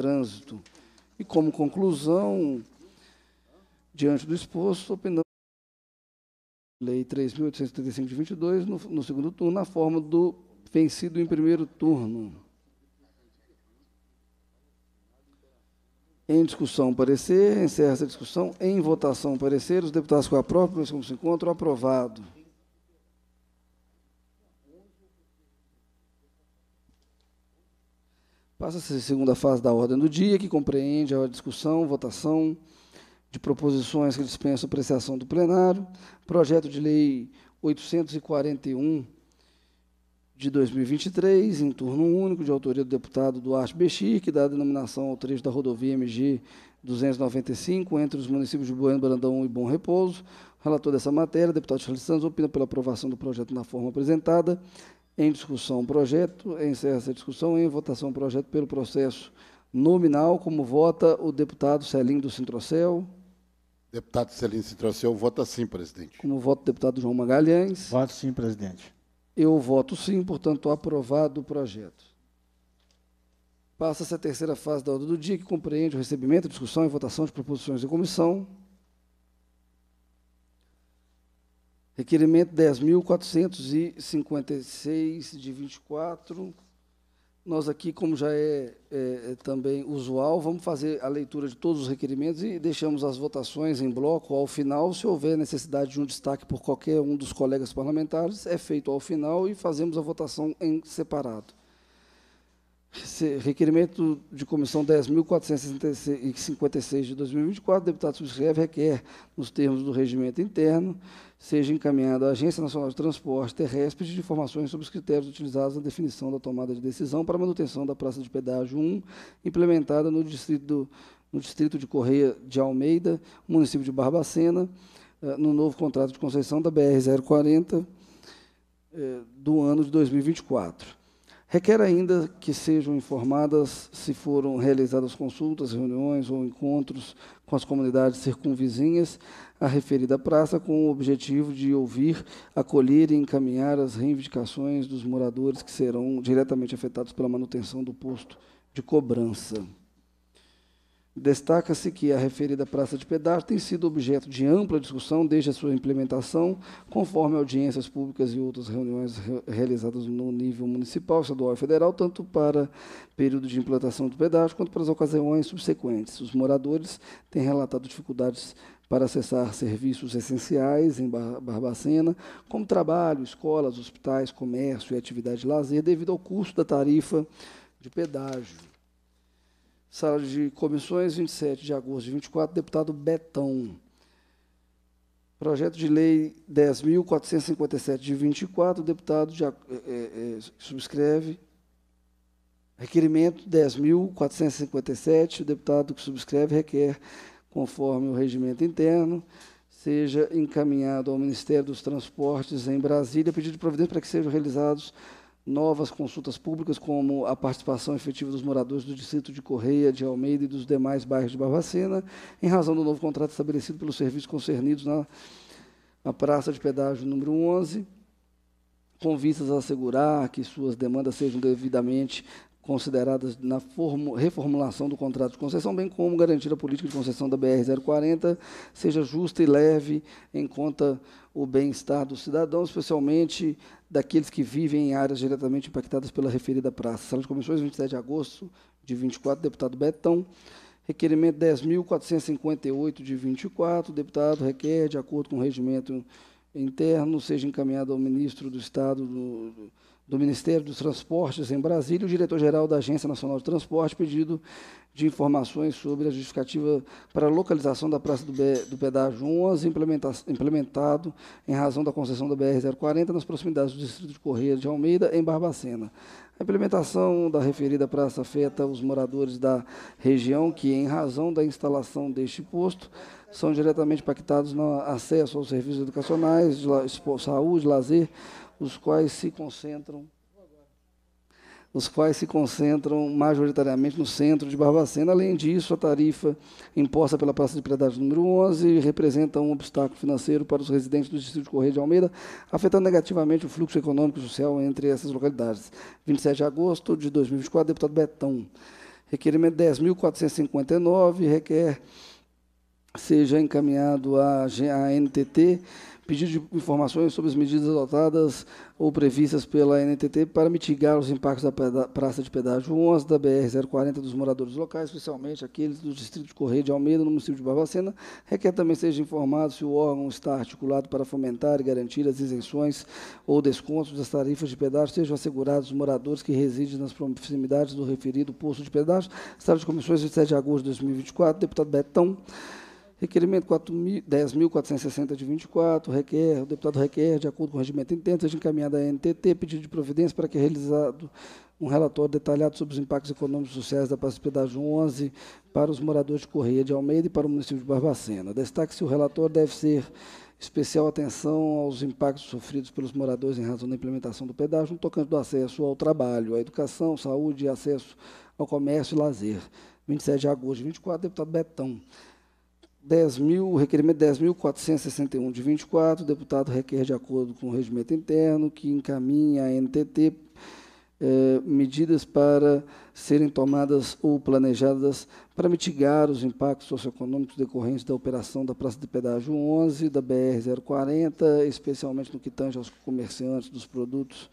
trânsito. E como conclusão, diante do exposto, opinamos Lei 3.835 de 22, no, no segundo turno, na forma do vencido em primeiro turno. Em discussão, parecer. Encerra essa discussão. Em votação, parecer. Os deputados com a própria como se encontram, aprovado. Passa-se a segunda fase da ordem do dia, que compreende a discussão, votação de proposições que dispensam apreciação do plenário, projeto de lei 841 de 2023, em turno único, de autoria do deputado Duarte Bexir, que dá a denominação ao trecho da rodovia MG 295, entre os municípios de Bueno, Brandão e Bom Repouso. relator dessa matéria, deputado Charles Santos, opina pela aprovação do projeto na forma apresentada, em discussão o projeto, encerra essa discussão em votação o projeto pelo processo nominal, como vota o deputado Celinho do Sintrocel. Deputado Celinho do Sintrocel, vota sim, presidente. Como vota o deputado João Magalhães. Voto sim, presidente. Eu voto sim, portanto, aprovado o projeto. Passa-se a terceira fase da ordem do dia, que compreende o recebimento, discussão e votação de proposições de comissão. Requerimento 10.456 de 24. Nós aqui, como já é, é, é, também usual, vamos fazer a leitura de todos os requerimentos e deixamos as votações em bloco ao final. Se houver necessidade de um destaque por qualquer um dos colegas parlamentares, é feito ao final e fazemos a votação em separado. Requerimento de comissão 10.456 de 2024, o deputado subscreve requer, nos termos do regimento interno, seja encaminhada à Agência Nacional de Transporte Terrestre de informações sobre os critérios utilizados na definição da tomada de decisão para manutenção da Praça de Pedágio 1, implementada no distrito, no distrito de Correia de Almeida, município de Barbacena, eh, no novo contrato de concessão da BR-040 eh, do ano de 2024. Requer ainda que sejam informadas se foram realizadas consultas, reuniões ou encontros com as comunidades circunvizinhas à referida praça, com o objetivo de ouvir, acolher e encaminhar as reivindicações dos moradores que serão diretamente afetados pela manutenção do posto de cobrança. Destaca-se que a referida praça de pedágio tem sido objeto de ampla discussão desde a sua implementação, conforme audiências públicas e outras reuniões re realizadas no nível municipal, estadual e federal, tanto para período de implantação do pedágio quanto para as ocasiões subsequentes. Os moradores têm relatado dificuldades para acessar serviços essenciais em Barbacena, como trabalho, escolas, hospitais, comércio e atividade de lazer, devido ao custo da tarifa de pedágio. Sala de comissões, 27 de agosto de 24, deputado Betão. Projeto de lei 10.457 de 24, o deputado de, é, é, subscreve. Requerimento 10.457, o deputado que subscreve requer, conforme o regimento interno, seja encaminhado ao Ministério dos Transportes em Brasília, pedido de providência para que sejam realizados novas consultas públicas, como a participação efetiva dos moradores do distrito de Correia, de Almeida e dos demais bairros de Barbacena, em razão do novo contrato estabelecido pelos serviços concernidos na, na praça de pedágio número 11, com vistas a assegurar que suas demandas sejam devidamente consideradas na reformulação do contrato de concessão, bem como garantir a política de concessão da BR-040 seja justa e leve em conta o bem-estar do cidadão, especialmente daqueles que vivem em áreas diretamente impactadas pela referida praça. Sala de Comissões, 27 de agosto de 24, deputado Betão. Requerimento 10.458 de 24, deputado requer, de acordo com o regimento interno, seja encaminhado ao ministro do Estado do do Ministério dos Transportes em Brasília, o diretor-geral da Agência Nacional de Transporte, pedido de informações sobre a justificativa para a localização da Praça do, do Pedágio 11, implementa implementado em razão da concessão da BR-040 nas proximidades do Distrito de Correia de Almeida, em Barbacena. A implementação da referida praça afeta os moradores da região que, em razão da instalação deste posto, são diretamente impactados no acesso aos serviços educacionais, de la saúde, lazer, os quais se concentram os quais se concentram majoritariamente no centro de Barbacena. Além disso, a tarifa imposta pela Praça de Piedade número 11 representa um obstáculo financeiro para os residentes do Distrito de Correia de Almeida, afetando negativamente o fluxo econômico e social entre essas localidades. 27 de agosto de 2024, deputado Betão. Requerimento 10.459 requer seja encaminhado à NTT pedido de informações sobre as medidas adotadas ou previstas pela NTT para mitigar os impactos da praça de pedágio 11 da BR-040 dos moradores locais, especialmente aqueles do Distrito de Correia de Almeida, no município de Barbacena, requer também seja informado se o órgão está articulado para fomentar e garantir as isenções ou descontos das tarifas de pedágio sejam assegurados os moradores que residem nas proximidades do referido posto de pedágio. Estado de Comissões, 27 de agosto de 2024, deputado Betão. Requerimento 10.460 de 24, requer, o deputado requer, de acordo com o regimento interno, seja encaminhada à NTT, pedido de providência para que é realizado um relatório detalhado sobre os impactos econômicos e sociais da pedágio 11 para os moradores de Correia de Almeida e para o município de Barbacena. Destaque-se o relatório deve ser especial atenção aos impactos sofridos pelos moradores em razão da implementação do pedágio, no tocante do acesso ao trabalho, à educação, saúde, e acesso ao comércio e lazer. 27 de agosto de 24, deputado Betão. 10 mil, requerimento 10.461 de 24, o deputado requer de acordo com o regimento interno que encaminha a NTT eh, medidas para serem tomadas ou planejadas para mitigar os impactos socioeconômicos decorrentes da operação da Praça de Pedágio 11, da BR-040, especialmente no que tange aos comerciantes dos produtos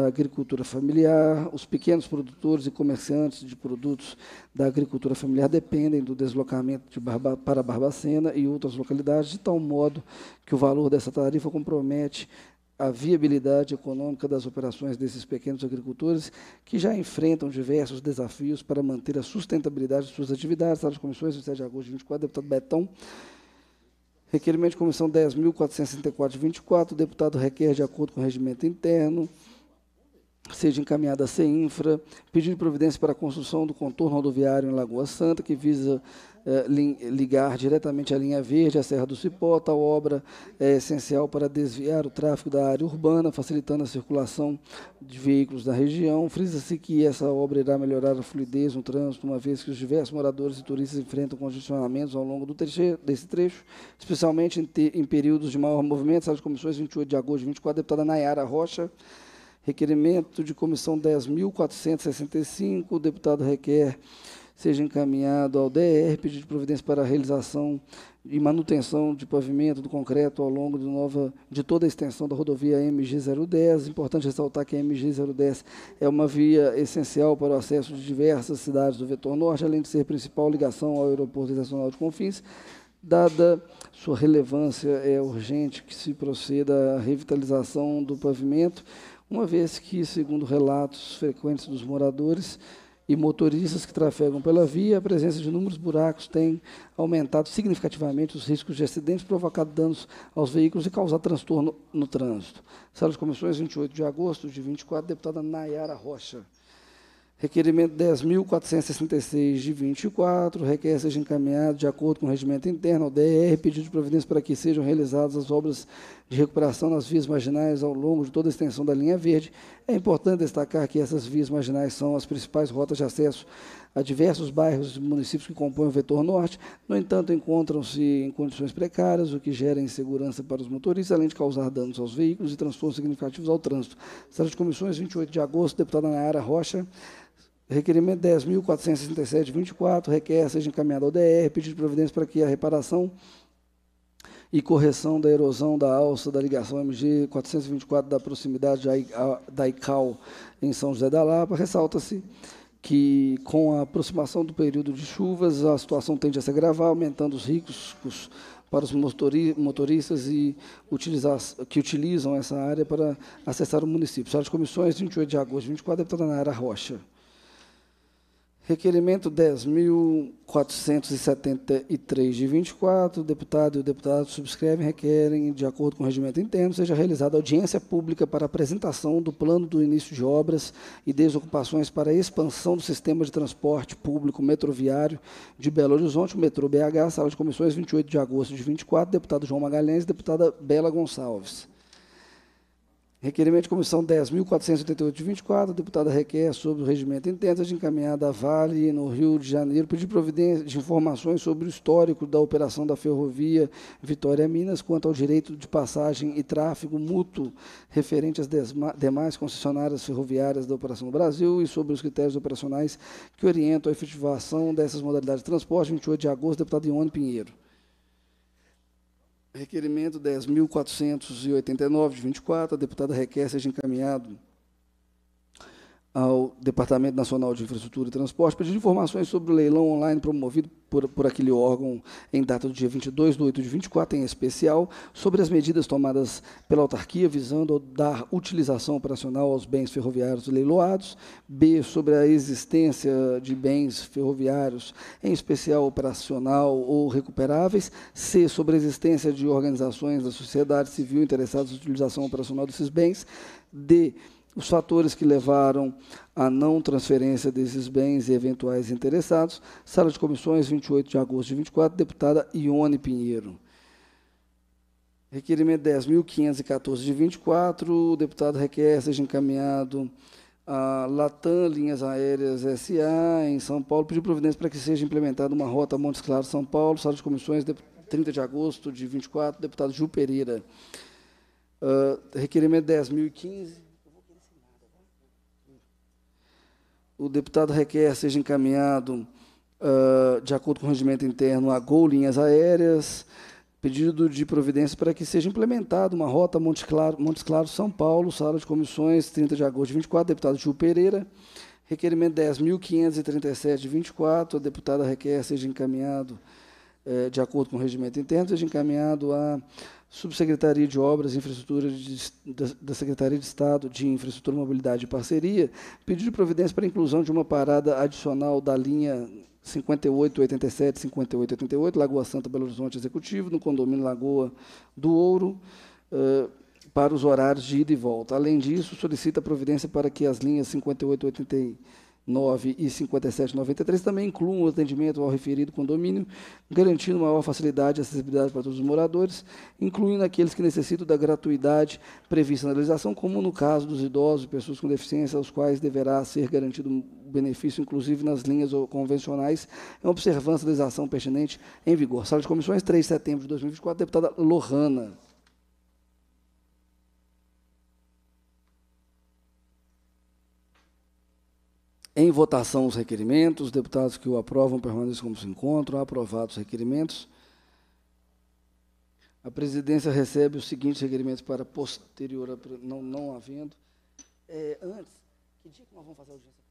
da agricultura familiar, os pequenos produtores e comerciantes de produtos da agricultura familiar dependem do deslocamento de Barba, para Barbacena e outras localidades, de tal modo que o valor dessa tarifa compromete a viabilidade econômica das operações desses pequenos agricultores que já enfrentam diversos desafios para manter a sustentabilidade de suas atividades. As comissões, 27 de agosto de 24, deputado Betão. Requerimento de comissão 10.464, 24, o deputado requer de acordo com o regimento interno seja encaminhada a CEINFRA, de providência para a construção do contorno rodoviário em Lagoa Santa, que visa eh, ligar diretamente a linha verde à Serra do Cipó. Tal obra é essencial para desviar o tráfego da área urbana, facilitando a circulação de veículos da região. Frisa-se que essa obra irá melhorar a fluidez no trânsito, uma vez que os diversos moradores e turistas enfrentam congestionamentos ao longo desse trecho, especialmente em, te, em, períodos de maior movimento. Sabe as comissões 28 de agosto 24, a deputada Nayara Rocha, Requerimento de comissão 10.465, o deputado requer seja encaminhado ao DR, pedido de providência para a realização e manutenção de pavimento do concreto ao longo de, nova, de toda a extensão da rodovia MG010. Importante ressaltar que a MG010 é uma via essencial para o acesso de diversas cidades do vetor norte, além de ser principal ligação ao aeroporto internacional de Confins. Dada sua relevância, é urgente que se proceda à revitalização do pavimento, uma vez que, segundo relatos frequentes dos moradores e motoristas que trafegam pela via, a presença de inúmeros buracos tem aumentado significativamente os riscos de acidentes, provocado danos aos veículos e causado transtorno no trânsito. Sala de comissões, 28 de agosto de 24, deputada Nayara Rocha. Requerimento 10.466 de 24, requer seja encaminhado de acordo com o regimento interno ao DR, pedido de providência para que sejam realizadas as obras de recuperação nas vias marginais ao longo de toda a extensão da linha verde. É importante destacar que essas vias marginais são as principais rotas de acesso a diversos bairros e municípios que compõem o vetor norte, no entanto, encontram-se em condições precárias, o que gera insegurança para os motoristas, além de causar danos aos veículos e transtornos significativos ao trânsito. Sala de comissões, 28 de agosto, deputada Nayara Rocha, Requerimento 10.467-24, requer seja encaminhado ao DR, pedido de providência para que a reparação e correção da erosão da alça da ligação MG 424 da proximidade da ICAO em São José da Lapa. Ressalta-se que com a aproximação do período de chuvas, a situação tende a se agravar, aumentando os riscos para os motoristas e utilizar, que utilizam essa área para acessar o município. Sala de comissões, 28 de agosto, 24, deputada Nara Rocha. Requerimento 10.473 de 24, o deputado e o deputado subscrevem, requerem, de acordo com o regimento interno, seja realizada audiência pública para apresentação do plano do início de obras e desocupações para a expansão do sistema de transporte público metroviário de Belo Horizonte, metrô BH, sala de comissões, 28 de agosto de 24, deputado João Magalhães e deputada Bela Gonçalves. Requerimento de comissão 10.488 de 24, a deputada requer sobre o regimento interno de encaminhada a Vale, no Rio de Janeiro, pedir providência de informações sobre o histórico da operação da ferrovia Vitória Minas quanto ao direito de passagem e tráfego mútuo referente às demais concessionárias ferroviárias da Operação do Brasil e sobre os critérios operacionais que orientam a efetivação dessas modalidades de transporte, 28 de agosto, deputado Ione Pinheiro. Requerimento 10.489, de 24, a deputada requer seja encaminhado ao Departamento Nacional de Infraestrutura e Transporte pedindo informações sobre o leilão online promovido por, por aquele órgão em data do dia 22 de 8 de 24, em especial, sobre as medidas tomadas pela autarquia visando dar utilização operacional aos bens ferroviários leiloados, B, sobre a existência de bens ferroviários, em especial operacional ou recuperáveis, C, sobre a existência de organizações da sociedade civil interessadas na utilização operacional desses bens, D, os fatores que levaram à não transferência desses bens e eventuais interessados. Sala de comissões, 28 de agosto de 24, deputada Ione Pinheiro. Requerimento 10.514 de 24, o deputado requer seja encaminhado a Latam Linhas Aéreas SA, em São Paulo, pedir providência para que seja implementada uma rota Montes Claros São Paulo, sala de comissões, 30 de agosto de 24, deputado Gil Pereira. Uh, requerimento 10.015. o deputado requer seja encaminhado, uh, de acordo com o regimento interno, a Gol Linhas Aéreas, pedido de providência para que seja implementada uma rota Montes Claros Montes São Paulo, sala de comissões, 30 de agosto de 24, deputado Gil Pereira. Requerimento 10.537 de 24, a deputada requer seja encaminhado é, de acordo com o regimento interno, seja encaminhado à Subsecretaria de Obras e Infraestrutura de, da, da, Secretaria de Estado de Infraestrutura, Mobilidade e Parceria, pedido de providência para a inclusão de uma parada adicional da linha 5887, 5888, Lagoa Santa, Belo Horizonte Executivo, no condomínio Lagoa do Ouro, é, para os horários de ida e volta. Além disso, solicita providência para que as linhas 5888 9 e 5793 também incluam o atendimento ao referido condomínio, garantindo maior facilidade e acessibilidade para todos os moradores, incluindo aqueles que necessitam da gratuidade prevista na legislação, como no caso dos idosos e pessoas com deficiência, aos quais deverá ser garantido um benefício, inclusive nas linhas convencionais, em observância da legislação pertinente em vigor. Sala de comissões, 3 de setembro de 2024, deputada Lohana. Em votação os requerimentos, os deputados que o aprovam permanecem como se encontram, aprovados os requerimentos. A presidência recebe os seguintes requerimentos para posterior, não, não havendo. É, antes, que dia que nós vamos fazer a audiência?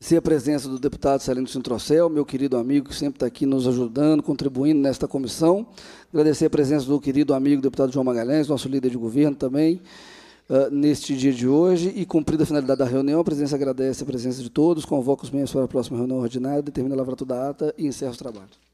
Ser a presença do deputado Celino Sintrocel, meu querido amigo que sempre está aqui nos ajudando, contribuindo nesta comissão. Agradecer a presença do querido amigo deputado João Magalhães, nosso líder de governo também, uh, neste dia de hoje. E cumprida a finalidade da reunião, a presidência agradece a presença de todos, convoca os membros para a próxima reunião ordinária, determina a lavratura da ata e encerra os trabalhos.